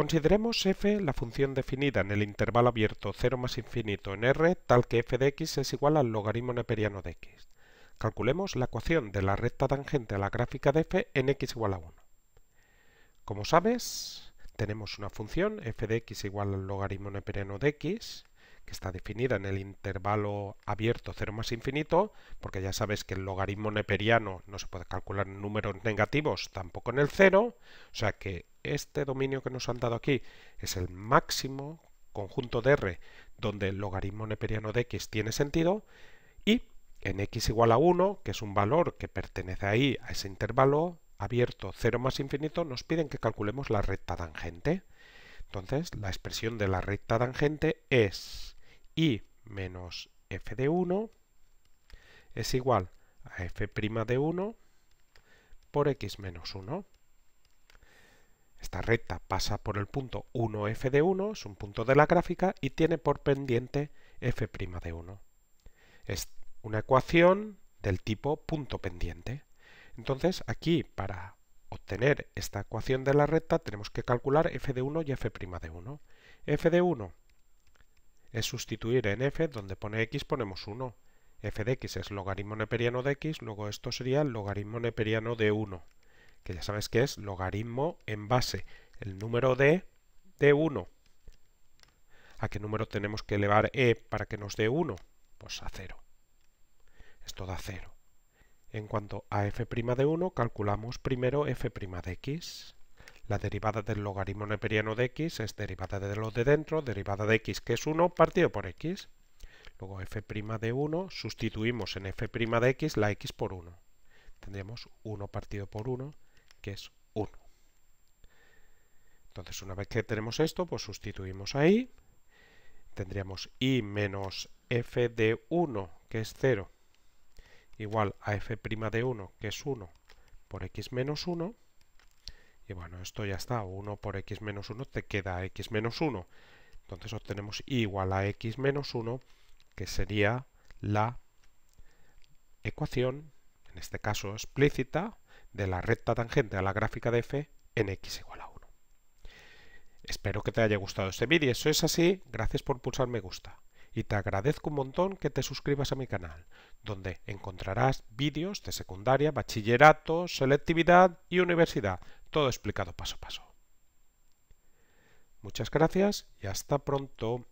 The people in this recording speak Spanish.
Consideremos f la función definida en el intervalo abierto 0 más infinito en R tal que f de x es igual al logaritmo neperiano de x. Calculemos la ecuación de la recta tangente a la gráfica de f en x igual a 1. Como sabes, tenemos una función f de x igual al logaritmo neperiano de x, que está definida en el intervalo abierto 0 más infinito, porque ya sabes que el logaritmo neperiano no se puede calcular en números negativos, tampoco en el 0, o sea que este dominio que nos han dado aquí es el máximo conjunto de R donde el logaritmo neperiano de x tiene sentido y en x igual a 1, que es un valor que pertenece ahí a ese intervalo abierto 0 más infinito, nos piden que calculemos la recta tangente. Entonces, la expresión de la recta tangente es y menos f de 1 es igual a f' de 1 por x menos 1. Esta recta pasa por el punto 1f de 1, es un punto de la gráfica, y tiene por pendiente f' de 1. Es una ecuación del tipo punto pendiente. Entonces aquí para obtener esta ecuación de la recta tenemos que calcular f de 1 y f' de 1. f de 1 es sustituir en f donde pone x ponemos 1. f de x es logaritmo neperiano de x, luego esto sería el logaritmo neperiano de 1 ya sabes que es logaritmo en base el número de de 1. ¿A qué número tenemos que elevar e para que nos dé 1? Pues a 0. Esto da 0. En cuanto a f' de 1, calculamos primero f' de x. La derivada del logaritmo neperiano de x es derivada de lo de dentro, derivada de x que es 1, partido por x. Luego f' de 1, sustituimos en f' de x la x por 1. Tendríamos 1 partido por 1 que es 1. Entonces, una vez que tenemos esto, pues sustituimos ahí. Tendríamos i menos f de 1, que es 0, igual a f' de 1, que es 1, por x menos 1. Y bueno, esto ya está, 1 por x menos 1 te queda x menos 1. Entonces obtenemos i igual a x menos 1, que sería la ecuación, en este caso explícita, de la recta tangente a la gráfica de f en x igual a 1. Espero que te haya gustado este vídeo. Si es así, gracias por pulsar me gusta. Y te agradezco un montón que te suscribas a mi canal, donde encontrarás vídeos de secundaria, bachillerato, selectividad y universidad, todo explicado paso a paso. Muchas gracias y hasta pronto.